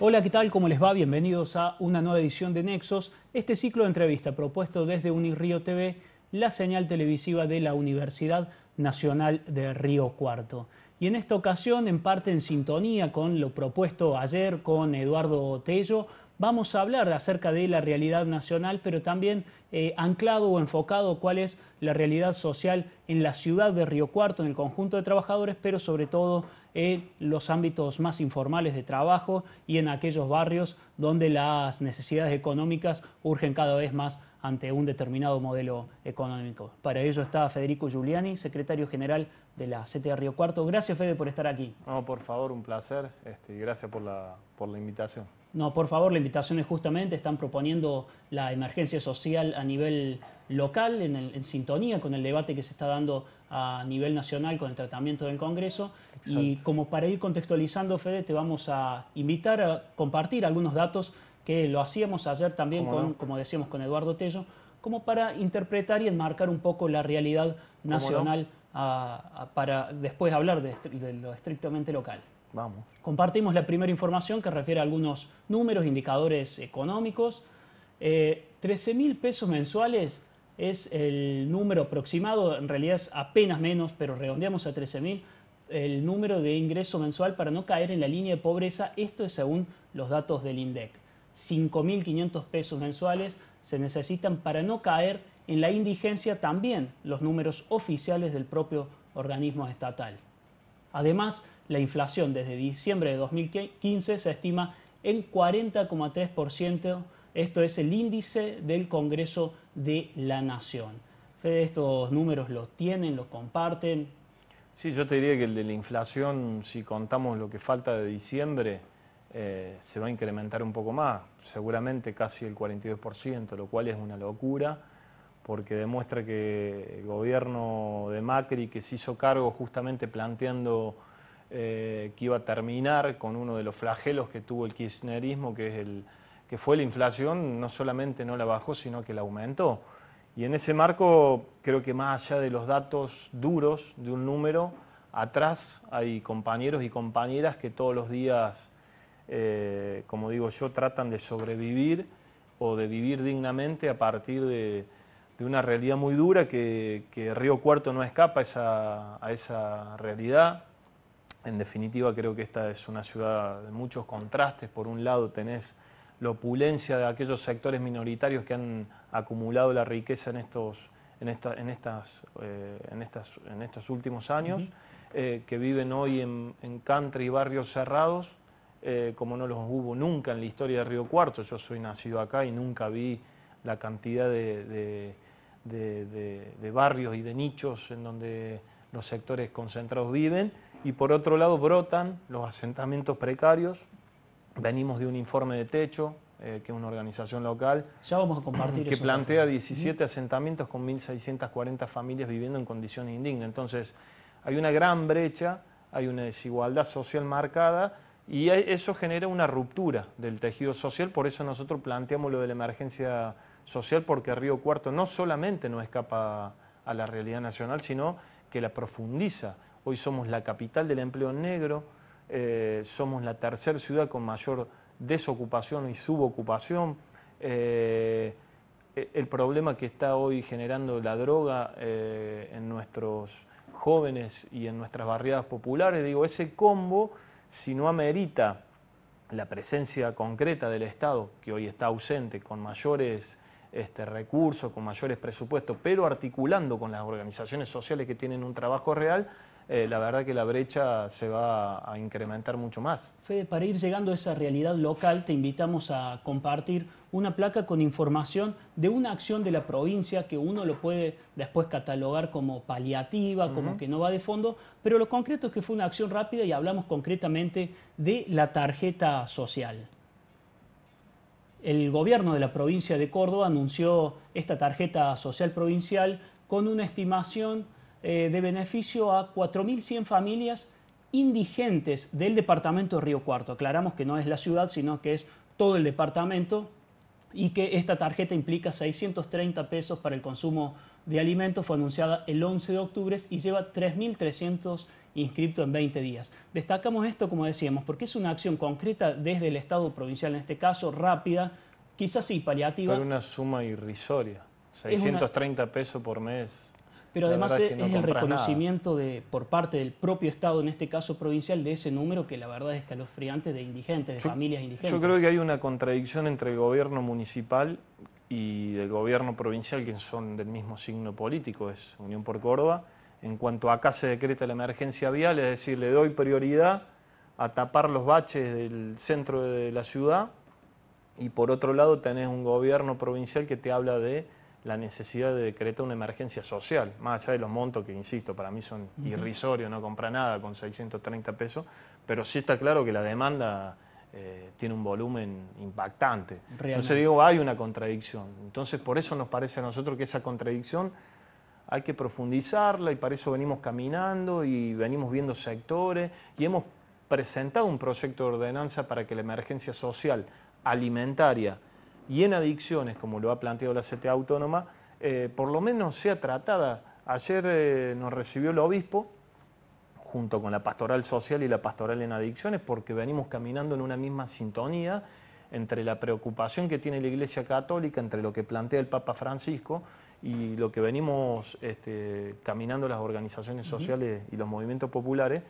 Hola, ¿qué tal? ¿Cómo les va? Bienvenidos a una nueva edición de Nexos, este ciclo de entrevista propuesto desde Unirío TV, la señal televisiva de la Universidad Nacional de Río Cuarto. Y en esta ocasión, en parte en sintonía con lo propuesto ayer con Eduardo Tello, vamos a hablar acerca de la realidad nacional, pero también eh, anclado o enfocado cuál es la realidad social en la ciudad de Río Cuarto, en el conjunto de trabajadores, pero sobre todo en eh, los ámbitos más informales de trabajo y en aquellos barrios donde las necesidades económicas urgen cada vez más ante un determinado modelo económico. Para ello está Federico Giuliani, secretario general de la CTA Río Cuarto. Gracias, Fede, por estar aquí. por favor, un placer este, gracias por la invitación. No, por favor, la invitación es justamente, están proponiendo la emergencia social a nivel local, en, sintonía con el debate que se está dando a nivel nacional con el tratamiento del Congreso. Y como para ir contextualizando, Fede, te vamos a invitar a compartir algunos datos que lo hacíamos ayer también, con, como decíamos, con Eduardo Tello, como para interpretar y enmarcar un poco la realidad nacional para después hablar de lo estrictamente local. Compartimos la primera información que refiere a algunos números, indicadores económicos. Eh, 13 mil pesos mensuales es el número aproximado, en realidad es apenas menos, pero redondeamos a 13.000, el número de ingreso mensual para no caer en la línea de pobreza. Esto es según los datos del INDEC. 5.500 pesos mensuales se necesitan para no caer en la indigencia también los números oficiales del propio organismo estatal. Además, la inflación desde diciembre de 2015 se estima en 40,3%. Esto es el índice del Congreso de la Nación. Fede, estos números los tienen, los comparten. Sí, yo te diría que el de la inflación, si contamos lo que falta de diciembre, eh, se va a incrementar un poco más, seguramente casi el 42%, lo cual es una locura, porque demuestra que el gobierno de Macri, que se hizo cargo justamente planteando eh, que iba a terminar con uno de los flagelos que tuvo el kirchnerismo, que, es el, que fue la inflación, no solamente no la bajó, sino que la aumentó. Y en ese marco, creo que más allá de los datos duros de un número, atrás hay compañeros y compañeras que todos los días, eh, como digo yo, tratan de sobrevivir o de vivir dignamente a partir de, de una realidad muy dura que, que Río Cuarto no escapa esa, a esa realidad. En definitiva, creo que esta es una ciudad de muchos contrastes. Por un lado, tenés la opulencia de aquellos sectores minoritarios que han acumulado la riqueza en estos, en eh, estos últimos años, eh, que viven hoy en, en country y barrios cerrados, eh, como no los hubo nunca en la historia de Río Cuarto. Yo soy nacido acá y nunca vi la cantidad de barrios y de nichos en donde los sectores concentrados viven y por otro lado brotan los asentamientos precarios. Venimos de un informe de techo, eh, que es una organización local, que plantea 17 asentamientos con 1.640 familias viviendo en condiciones indignas. Entonces, hay una gran brecha, hay una desigualdad social marcada y eso genera una ruptura del tejido social, por eso nosotros planteamos lo de la emergencia social, porque Río Cuarto no solamente no escapa a la realidad nacional, sino que la profundiza. Hoy somos la capital del empleo negro, eh, somos la tercera ciudad con mayor desocupación y subocupación. Eh, el problema que está hoy generando la droga eh, en nuestros jóvenes y en nuestras barriadas populares, digo, ese combo, si no amerita la presencia concreta del Estado, que hoy está ausente, con mayores este, recursos, con mayores presupuestos, pero articulando con las organizaciones sociales que tienen un trabajo real, eh, la verdad que la brecha se va a incrementar mucho más. Fede, para ir llegando a esa realidad local, te invitamos a compartir una placa con información de una acción de la provincia que uno lo puede después catalogar como paliativa, como que no va de fondo, pero lo concreto es que fue una acción rápida y hablamos concretamente de la tarjeta social. El gobierno de la provincia de Córdoba anunció esta tarjeta social provincial con una estimación eh, de beneficio a 4.100 familias indigentes del departamento de Río Cuarto. Aclaramos que no es la ciudad, sino que es todo el departamento y que esta tarjeta implica 630 pesos para el consumo de alimentos. Fue anunciada el 11 de octubre y lleva 3.300 inscritos en 20 días. Destacamos esto, como decíamos, porque es una acción concreta desde el Estado provincial, en este caso rápida, quizás sí paliativa. Pero una suma irrisoria, 630 pesos por mes pero además es, el reconocimiento de, por parte del propio Estado, en este caso provincial, de ese número que la verdad es escalofriante de indigentes, de familias indigentes. Yo creo que hay una contradicción entre el gobierno municipal y el gobierno provincial, que son del mismo signo político, es Unión por Córdoba, en cuanto a acá se decreta la emergencia vial, es decir, le doy prioridad a tapar los baches del centro de la ciudad y por otro lado tenés un gobierno provincial que te habla de la necesidad de decretar una emergencia social, más allá de los montos que, insisto, para mí son irrisorios, no compra nada con 630 pesos, pero sí está claro que la demanda eh, tiene un volumen impactante. Entonces digo, hay una contradicción. Entonces por eso nos parece a nosotros que esa contradicción hay que profundizarla y para eso venimos caminando y venimos viendo sectores y hemos presentado un proyecto de ordenanza para que la emergencia social alimentaria y en adicciones, como lo ha planteado la CTA Autónoma, eh, por lo menos sea tratada. Ayer eh, nos recibió el obispo, junto con la pastoral social y la pastoral en adicciones, porque venimos caminando en una misma sintonía entre la preocupación que tiene la Iglesia Católica, entre lo que plantea el Papa Francisco y lo que venimos este, caminando las organizaciones sociales y los movimientos populares.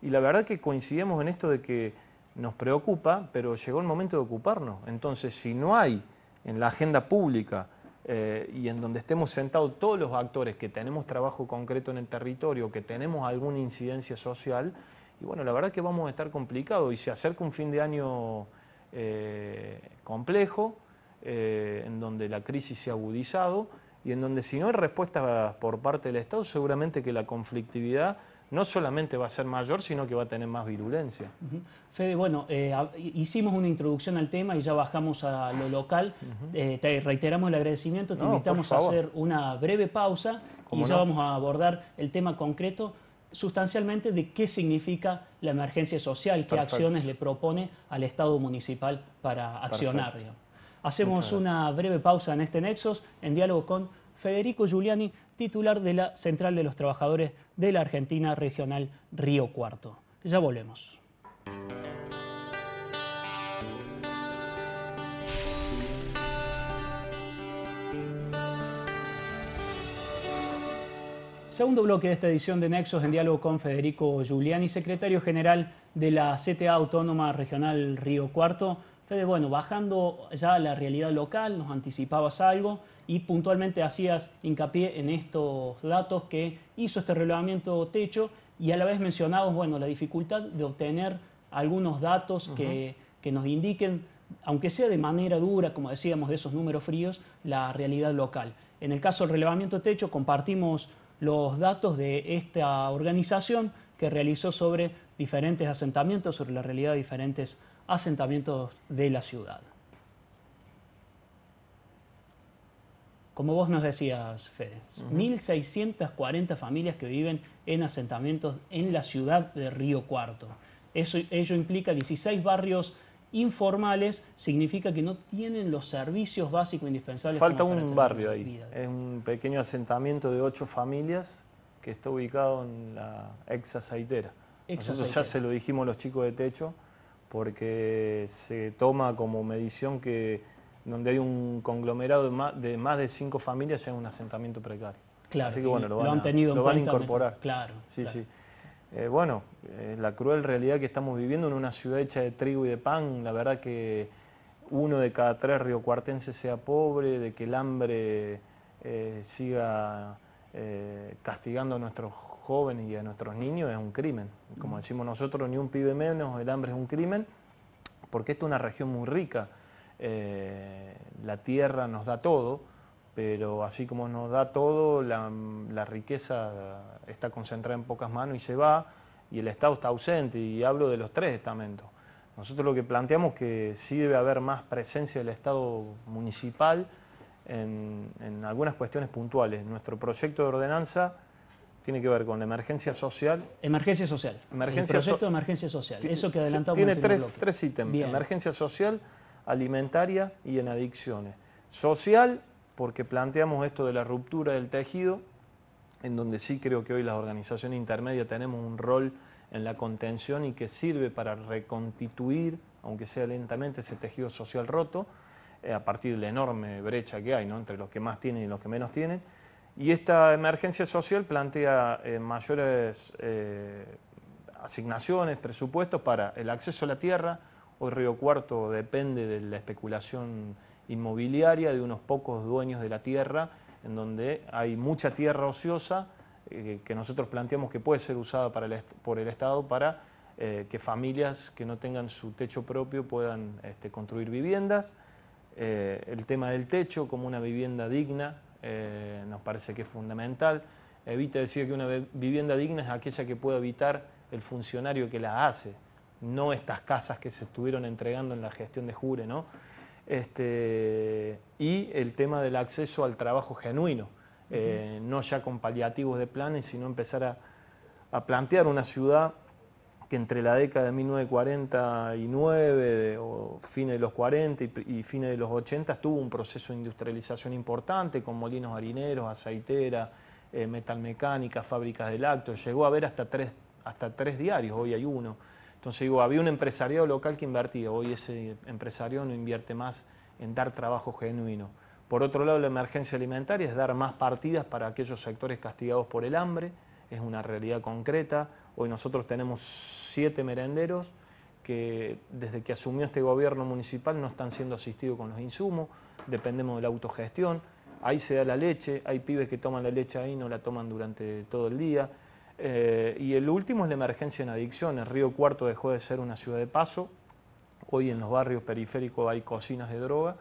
Y la verdad que coincidimos en esto de que nos preocupa, pero llegó el momento de ocuparnos. Entonces, si no hay en la agenda pública eh, y en donde estemos sentados todos los actores que tenemos trabajo concreto en el territorio, que tenemos alguna incidencia social, y bueno, la verdad que vamos a estar complicados y se acerca un fin de año eh, complejo, eh, en donde la crisis se ha agudizado y en donde si no hay respuestas por parte del Estado, seguramente que la conflictividad no solamente va a ser mayor, sino que va a tener más virulencia. Fede, bueno, eh, hicimos una introducción al tema y ya bajamos a lo local. Eh, reiteramos el agradecimiento, te invitamos a hacer una breve pausa y ya vamos a abordar el tema concreto sustancialmente de qué significa la emergencia social, qué acciones le propone al Estado municipal para accionar. Hacemos una breve pausa en este Nexos en diálogo con Federico Giuliani, titular de la Central de los Trabajadores de la Argentina Regional Río Cuarto. Ya volvemos. Segundo bloque de esta edición de Nexos en diálogo con Federico Giuliani, secretario general de la CTA Autónoma Regional Río Cuarto. Fede, bueno, bajando ya a la realidad local, nos anticipabas algo, y puntualmente hacías hincapié en estos datos que hizo este relevamiento techo y a la vez mencionabas bueno, la dificultad de obtener algunos datos que, que nos indiquen, aunque sea de manera dura, como decíamos, de esos números fríos, la realidad local. En el caso del relevamiento techo compartimos los datos de esta organización que realizó sobre diferentes asentamientos, sobre la realidad de diferentes asentamientos de la ciudad. como vos nos decías, Fede, 1.640 familias que viven en asentamientos en la ciudad de Río Cuarto. Eso, ello implica 16 barrios informales, significa que no tienen los servicios básicos indispensables. Falta un barrio ahí, es un pequeño asentamiento de 8 familias que está ubicado en la ex aceitera. ya se lo dijimos a los chicos de techo, porque se toma como medición que donde hay un conglomerado de más de, cinco familias ya en un asentamiento precario. Claro, Así que bueno, lo van, han tenido a, lo van a incorporar. Claro. Sí, sí. Eh, bueno, eh, la cruel realidad que estamos viviendo en una ciudad hecha de trigo y de pan, la verdad que uno de cada tres riocuartenses sea pobre, de que el hambre eh, siga castigando a nuestros jóvenes y a nuestros niños es un crimen. Como mm. decimos nosotros, ni un pibe menos, el hambre es un crimen, porque esto es una región muy rica. Eh, la tierra nos da todo, pero así como nos da todo, la, riqueza está concentrada en pocas manos y se va, y el Estado está ausente, y hablo de los tres estamentos. Nosotros lo que planteamos es que sí debe haber más presencia del Estado municipal en, algunas cuestiones puntuales. Nuestro proyecto de ordenanza tiene que ver con la emergencia social. Emergencia social. Emergencia emergencia social. Eso que adelantamos. Tiene tres, ítems. Emergencia social, alimentaria y en adicciones. Social, porque planteamos esto de la ruptura del tejido, en donde sí creo que hoy las organizaciones intermedias tenemos un rol en la contención y que sirve para reconstituir, aunque sea lentamente, ese tejido social roto, eh, a partir de la enorme brecha que hay ¿no? entre los que más tienen y los que menos tienen. Y esta emergencia social plantea eh, mayores eh, asignaciones, presupuestos para el acceso a la tierra, Hoy Río Cuarto depende de la especulación inmobiliaria de unos pocos dueños de la tierra, en donde hay mucha tierra ociosa eh, que nosotros planteamos que puede ser usada por el Estado para eh, que familias que no tengan su techo propio puedan este, construir viviendas. Eh, el tema del techo como una vivienda digna nos parece que es fundamental. Evita decir que una vivienda digna es aquella que puede evitar el funcionario que la hace no estas casas que se estuvieron entregando en la gestión de Jure, este, y el tema del acceso al trabajo genuino, eh, no ya con paliativos de planes, sino empezar a, plantear una ciudad que entre la década de 1949 o fines de los 40 y, fines de los 80 tuvo un proceso de industrialización importante con molinos harineros, aceitera, eh, metal metalmecánica, fábricas de lácteos, llegó a haber hasta hasta tres diarios, hoy hay uno. Entonces digo, había un empresario local que invertía, hoy ese empresario no invierte más en dar trabajo genuino. Por otro lado, la emergencia alimentaria es dar más partidas para aquellos sectores castigados por el hambre, es una realidad concreta. Hoy nosotros tenemos siete merenderos que desde que asumió este gobierno municipal no están siendo asistidos con los insumos, dependemos de la autogestión, ahí se da la leche, hay pibes que toman la leche ahí y no la toman durante todo el día. Eh, y el último es la emergencia en adicciones. Río Cuarto dejó de ser una ciudad de paso. Hoy en los barrios periféricos hay cocinas de droga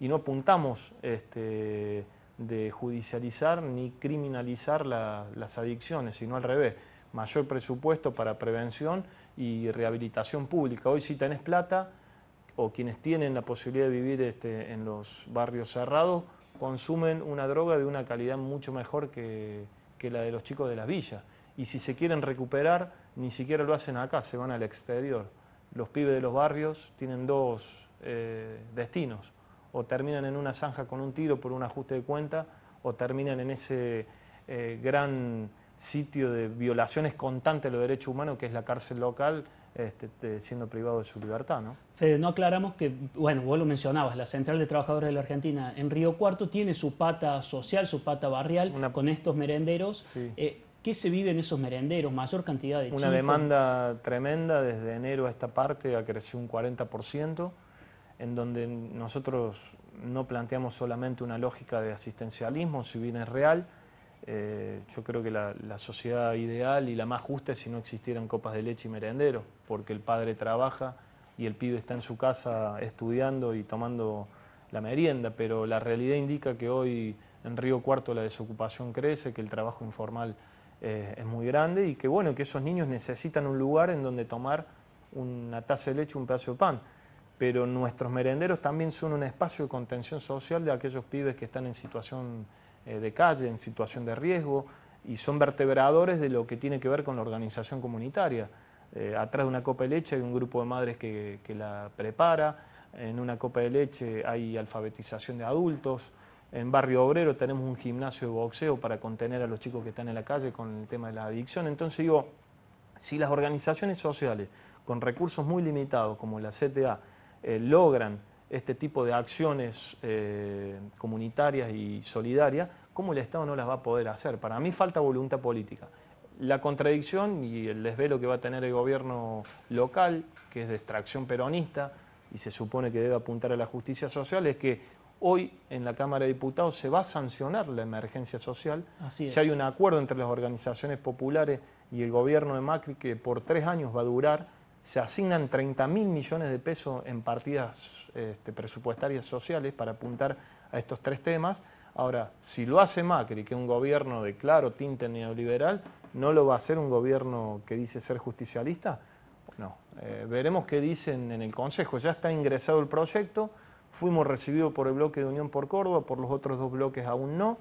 y no apuntamos este, de judicializar ni criminalizar las adicciones, sino al revés. Mayor presupuesto para prevención y rehabilitación pública. Hoy si tenés plata o quienes tienen la posibilidad de vivir este, en los barrios cerrados consumen una droga de una calidad mucho mejor que la de los chicos de las villas y si se quieren recuperar, ni siquiera lo hacen acá, se van al exterior. Los pibes de los barrios tienen dos eh, destinos, o terminan en una zanja con un tiro por un ajuste de cuenta, o terminan en ese eh, gran sitio de violaciones constantes de los derechos humanos que es la cárcel local, este, siendo privado de su libertad. ¿no? Fede, no aclaramos que, bueno, vos lo mencionabas, la Central de Trabajadores de la Argentina en Río Cuarto tiene su pata social, su pata barrial con estos merenderos. Eh, ¿Qué se vive en esos merenderos? Mayor cantidad de Una demanda tremenda, desde enero a esta parte ha crecido un 40%, en donde nosotros no planteamos solamente una lógica de asistencialismo, si bien es real. Eh, yo creo que la, sociedad ideal y la más justa es si no existieran copas de leche y merendero, porque el padre trabaja y el pibe está en su casa estudiando y tomando la merienda, pero la realidad indica que hoy en Río Cuarto la desocupación crece, que el trabajo informal eh, es muy grande y que bueno, que esos niños necesitan un lugar en donde tomar una taza de leche, un pedazo de pan. Pero nuestros merenderos también son un espacio de contención social de aquellos pibes que están en situación eh, de calle, en situación de riesgo, y son vertebradores de lo que tiene que ver con la organización comunitaria. Eh, atrás de una copa de leche hay un grupo de madres que, que la prepara, en una copa de leche hay alfabetización de adultos, en Barrio Obrero tenemos un gimnasio de boxeo para contener a los chicos que están en la calle con el tema de la adicción. Entonces digo, si las organizaciones sociales con recursos muy limitados como la CTA eh, logran este tipo de acciones eh, comunitarias y solidarias, ¿cómo el Estado no las va a poder hacer? Para mí falta voluntad política. La contradicción y el desvelo que va a tener el gobierno local, que es de extracción peronista y se supone que debe apuntar a la justicia social, es que Hoy en la Cámara de Diputados se va a sancionar la emergencia social. Si hay un acuerdo entre las organizaciones populares y el gobierno de Macri que por tres años va a durar. Se asignan 30 mil millones de pesos en partidas este, presupuestarias sociales para apuntar a estos tres temas. Ahora, si lo hace Macri, que es un gobierno de claro tinte neoliberal, ¿no lo va a hacer un gobierno que dice ser justicialista? No. Eh, veremos qué dicen en el Consejo. Ya está ingresado el proyecto Fuimos recibidos por el bloque de Unión por Córdoba, por los otros dos bloques aún no.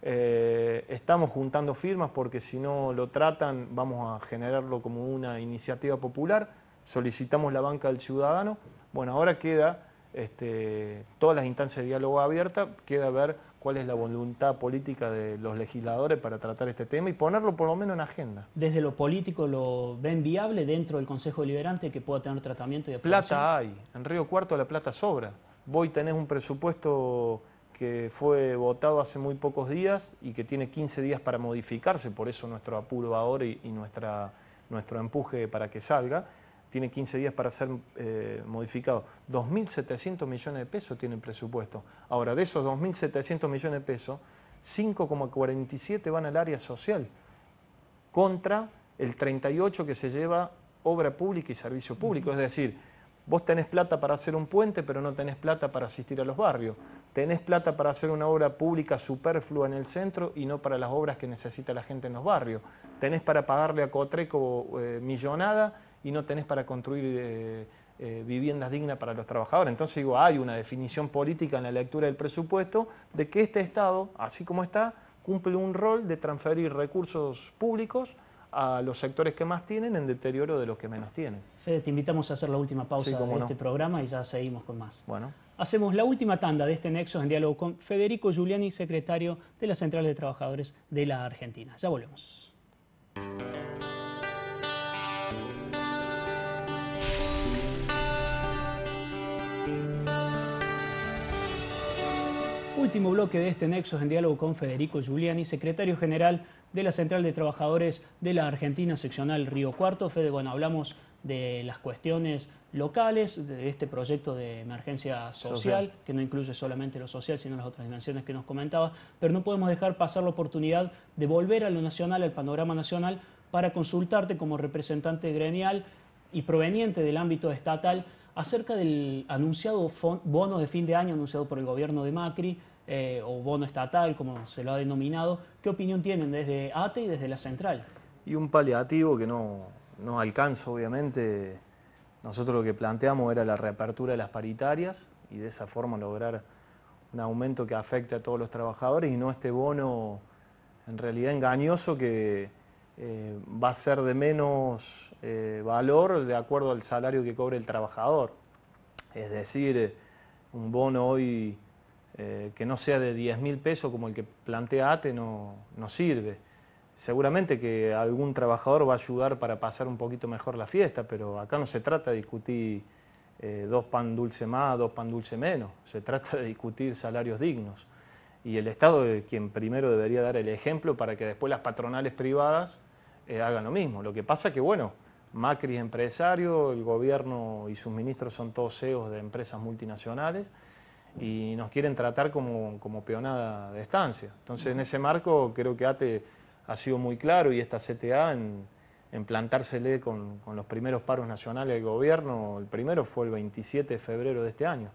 Eh, estamos juntando firmas porque si no lo tratan vamos a generarlo como una iniciativa popular. Solicitamos la banca del ciudadano. Bueno, ahora queda este, todas las instancias de diálogo abiertas, queda ver cuál es la voluntad política de los legisladores para tratar este tema y ponerlo por lo menos en agenda. ¿Desde lo político lo ven viable dentro del Consejo Deliberante que pueda tener tratamiento y Plata hay, en Río Cuarto la plata sobra. Voy tenés un presupuesto que fue votado hace muy pocos días y que tiene 15 días para modificarse, por eso nuestro apuro ahora y, nuestro empuje para que salga, tiene 15 días para ser eh, modificado. 2.700 millones de pesos tiene el presupuesto. Ahora, de esos 2.700 millones de pesos, 5,47 van al área social, contra el 38 que se lleva obra pública y servicio público. Es decir, Vos tenés plata para hacer un puente, pero no tenés plata para asistir a los barrios. Tenés plata para hacer una obra pública superflua en el centro y no para las obras que necesita la gente en los barrios. Tenés para pagarle a Cotreco eh, millonada y no tenés para construir eh, eh, viviendas dignas para los trabajadores. Entonces digo, hay una definición política en la lectura del presupuesto de que este Estado, así como está, cumple un rol de transferir recursos públicos a los sectores que más tienen en deterioro de los que menos tienen. Fede, te invitamos a hacer la última pausa de este programa y ya seguimos con más. Bueno. Hacemos la última tanda de este Nexo en diálogo con Federico Giuliani, secretario de la Central de Trabajadores de la Argentina. Ya volvemos. Último bloque de este nexo en diálogo con Federico Giuliani, secretario general de la Central de Trabajadores de la Argentina Seccional Río Cuarto. Fede, bueno, hablamos de las cuestiones locales, de este proyecto de emergencia social, que no incluye solamente lo social, sino las otras dimensiones que nos comentaba, pero no podemos dejar pasar la oportunidad de volver a lo nacional, al panorama nacional, para consultarte como representante gremial y proveniente del ámbito estatal acerca del anunciado bono de fin de año anunciado por el gobierno de Macri, eh, o bono estatal, como se lo ha denominado. ¿Qué opinión tienen desde ATE y desde la central? Y un paliativo que no, no alcanza, obviamente. Nosotros lo que planteamos era la reapertura de las paritarias y de esa forma lograr un aumento que afecte a todos los trabajadores y no este bono en realidad engañoso que eh, va a ser de menos eh, valor de acuerdo al salario que cobre el trabajador. Es decir, un bono hoy eh, que no sea de 10 mil pesos como el que plantea ATE no, sirve. Seguramente que algún trabajador va a ayudar para pasar un poquito mejor la fiesta, pero acá no se trata de discutir eh, dos pan dulce más, dos pan dulce menos, se trata de discutir salarios dignos. Y el Estado es quien primero debería dar el ejemplo para que después las patronales privadas eh, hagan lo mismo. Lo que pasa que, bueno, Macri es empresario, el gobierno y sus ministros son todos CEOs de empresas multinacionales y nos quieren tratar como, como peonada de estancia. Entonces, en ese marco, creo que ATE ha sido muy claro y esta CTA en, plantársele con, con, los primeros paros nacionales al gobierno, el primero fue el 27 de febrero de este año,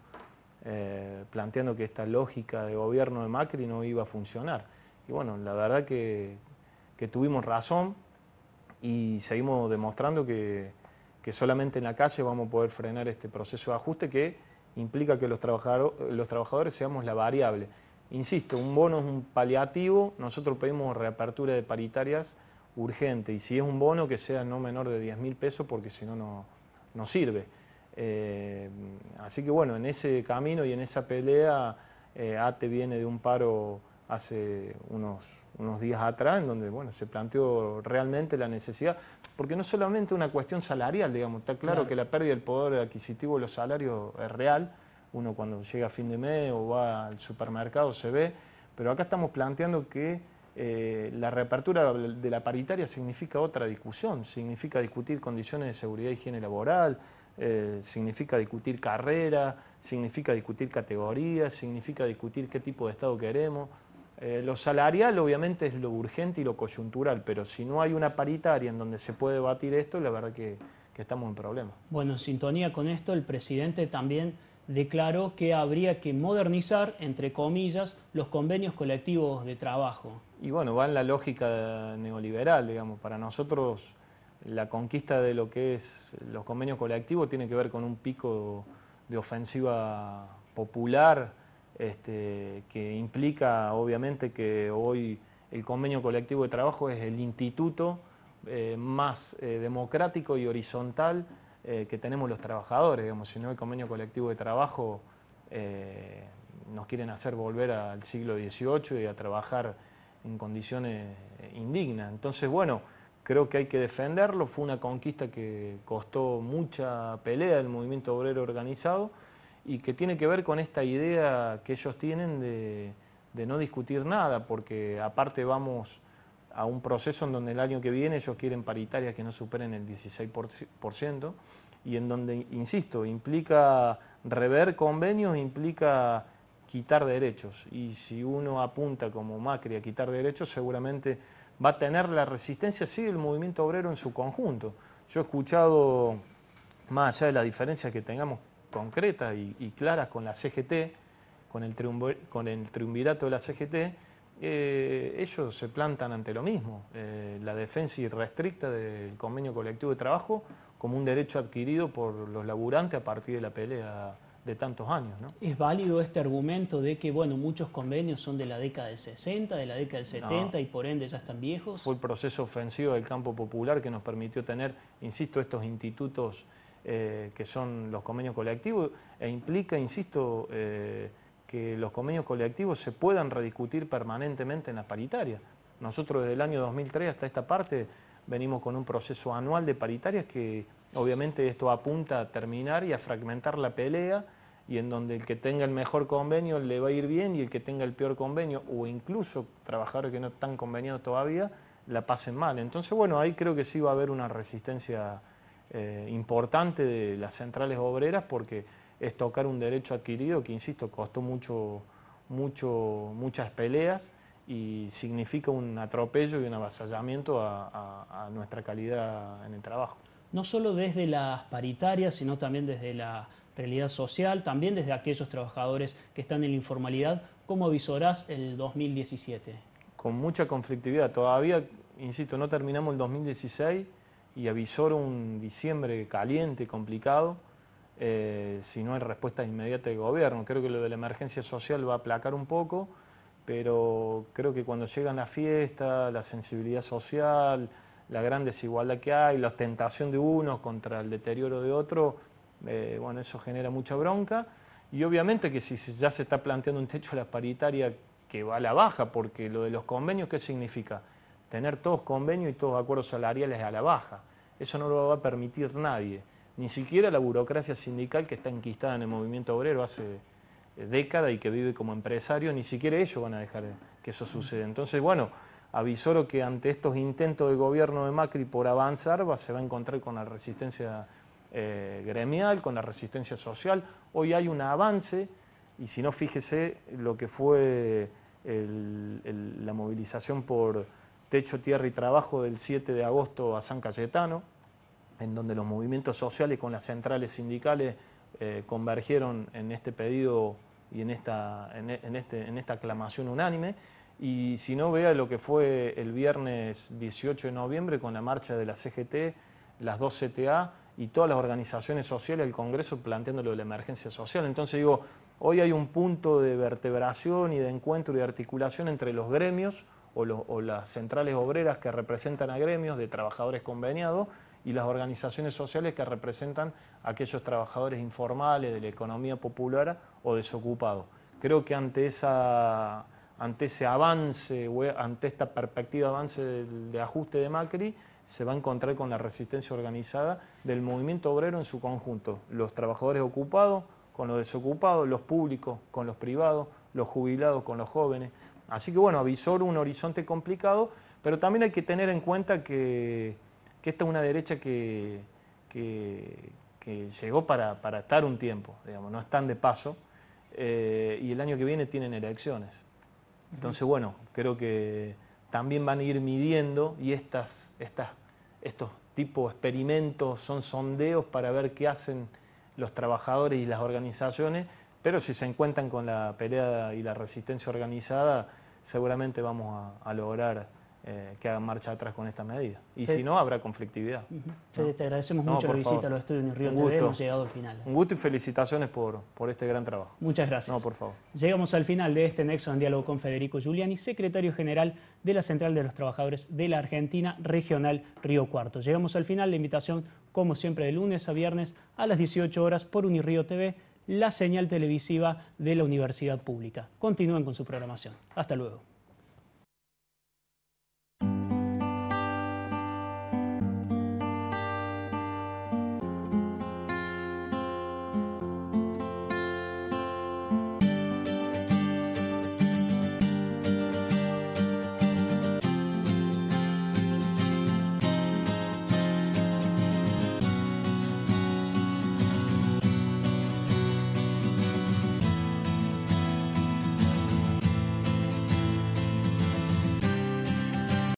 eh, planteando que esta lógica de gobierno de Macri no iba a funcionar. Y bueno, la verdad que, que tuvimos razón y seguimos demostrando que, que solamente en la calle vamos a poder frenar este proceso de ajuste que implica que los, los trabajadores seamos la variable. Insisto, un bono es un paliativo, nosotros pedimos reapertura de paritarias urgente y si es un bono que sea no menor de 10 mil pesos porque si no, no sirve. Eh, así que bueno, en ese camino y en esa pelea, eh, ATE viene de un paro hace unos unos días atrás, en donde bueno, se planteó realmente la necesidad, porque no solamente una cuestión salarial, digamos, está claro, que la pérdida del poder adquisitivo de los salarios es real, uno cuando llega a fin de mes o va al supermercado se ve, pero acá estamos planteando que eh, la reapertura de la paritaria significa otra discusión, significa discutir condiciones de seguridad y higiene laboral, eh, significa discutir carrera, significa discutir categorías, significa discutir qué tipo de Estado queremos. Eh, lo salarial obviamente es lo urgente y lo coyuntural, pero si no hay una paritaria en donde se puede debatir esto, la verdad que, que estamos en problemas. Bueno, en sintonía con esto, el presidente también declaró que habría que modernizar, entre comillas, los convenios colectivos de trabajo. Y bueno, va en la lógica neoliberal, digamos. Para nosotros la conquista de lo que es los convenios colectivos tiene que ver con un pico de ofensiva popular este, que implica obviamente que hoy el convenio colectivo de trabajo es el instituto eh, más eh, democrático y horizontal eh, que tenemos los trabajadores, si no el convenio colectivo de trabajo nos quieren hacer volver al siglo XVIII y a trabajar en condiciones indignas. Entonces, bueno, creo que hay que defenderlo, fue una conquista que costó mucha pelea del movimiento obrero organizado, y que tiene que ver con esta idea que ellos tienen de, no discutir nada, porque aparte vamos a un proceso en donde el año que viene ellos quieren paritarias que no superen el 16% y en donde, insisto, implica rever convenios, implica quitar derechos. Y si uno apunta como Macri a quitar derechos, seguramente va a tener la resistencia, sí, del movimiento obrero en su conjunto. Yo he escuchado, más allá de la diferencia que tengamos concretas y, claras con la CGT, con el, con el triunvirato de la CGT, eh, ellos se plantan ante lo mismo, eh, la defensa irrestricta del convenio colectivo de trabajo como un derecho adquirido por los laburantes a partir de la pelea de tantos años. ¿no? ¿Es válido este argumento de que bueno, muchos convenios son de la década del 60, de la década del 70 y por ende ya están viejos? Fue el proceso ofensivo del campo popular que nos permitió tener, insisto, estos institutos eh, que son los convenios colectivos, e implica, insisto, eh, que los convenios colectivos se puedan rediscutir permanentemente en la paritarias. Nosotros desde el año 2003 hasta esta parte venimos con un proceso anual de paritarias que obviamente esto apunta a terminar y a fragmentar la pelea y en donde el que tenga el mejor convenio le va a ir bien y el que tenga el peor convenio o incluso trabajadores que no están conveniados todavía la pasen mal. Entonces, bueno, ahí creo que sí va a haber una resistencia eh, importante de las centrales obreras porque es tocar un derecho adquirido que, insisto, costó mucho, mucho, muchas peleas y significa un atropello y un avasallamiento a, nuestra calidad en el trabajo. No solo desde las paritarias, sino también desde la realidad social, también desde aquellos trabajadores que están en la informalidad. ¿Cómo visorás el 2017? Con mucha conflictividad. Todavía, insisto, no terminamos el 2016 y avisó un diciembre caliente, y complicado, eh, si no hay respuesta inmediata del gobierno. Creo que lo de la emergencia social va a aplacar un poco, pero creo que cuando llegan las fiestas, la sensibilidad social, la gran desigualdad que hay, la ostentación de uno contra el deterioro de otro, eh, bueno, eso genera mucha bronca. Y obviamente que si ya se está planteando un techo a la paritaria que va a la baja, porque lo de los convenios, ¿qué significa? tener todos convenios y todos acuerdos salariales a la baja. Eso no lo va a permitir nadie, ni siquiera la burocracia sindical que está enquistada en el movimiento obrero hace eh, décadas y que vive como empresario, ni siquiera ellos van a dejar eh, que eso suceda. Entonces, bueno, avisoro que ante estos intentos de gobierno de Macri por avanzar se va a encontrar con la resistencia eh, gremial, con la resistencia social. Hoy hay un avance y si no, fíjese lo que fue la movilización por Techo, Tierra y Trabajo del 7 de agosto a San Cayetano, en donde los movimientos sociales con las centrales sindicales eh, convergieron en este pedido y en esta, este, en esta aclamación unánime. Y si no, vea lo que fue el viernes 18 de noviembre con la marcha de la CGT, las dos CTA y todas las organizaciones sociales del Congreso planteando lo de la emergencia social. Entonces digo, hoy hay un punto de vertebración y de encuentro y de articulación entre los gremios, o, las centrales obreras que representan a gremios de trabajadores conveniados y las organizaciones sociales que representan a aquellos trabajadores informales de la economía popular o desocupados. Creo que ante, ante ese avance, ante esta perspectiva de avance de ajuste de Macri, se va a encontrar con la resistencia organizada del movimiento obrero en su conjunto, los trabajadores ocupados con los desocupados, los públicos con los privados, los jubilados con los jóvenes. Así que bueno, avisor un horizonte complicado, pero también hay que tener en cuenta que, esta es una derecha que, llegó para, estar un tiempo, digamos, no están de paso, eh, y el año que viene tienen elecciones. Entonces, bueno, creo que también van a ir midiendo y estos tipos estos experimentos son sondeos para ver qué hacen los trabajadores y las organizaciones pero si se encuentran con la pelea y la resistencia organizada, seguramente vamos a, lograr eh, que hagan marcha atrás con esta medida. Y si no, habrá conflictividad. te agradecemos mucho la visita a los estudios de Unirío. Hemos llegado al final. Un gusto y felicitaciones por, por este gran trabajo. Muchas gracias. por favor. Llegamos al final de este Nexo en diálogo con Federico Giuliani, secretario general de la Central de los Trabajadores de la Argentina Regional Río Cuarto. Llegamos al final. La invitación, como siempre, de lunes a viernes a las 18 horas por Unirío TV la señal televisiva de la universidad pública. Continúen con su programación. Hasta luego.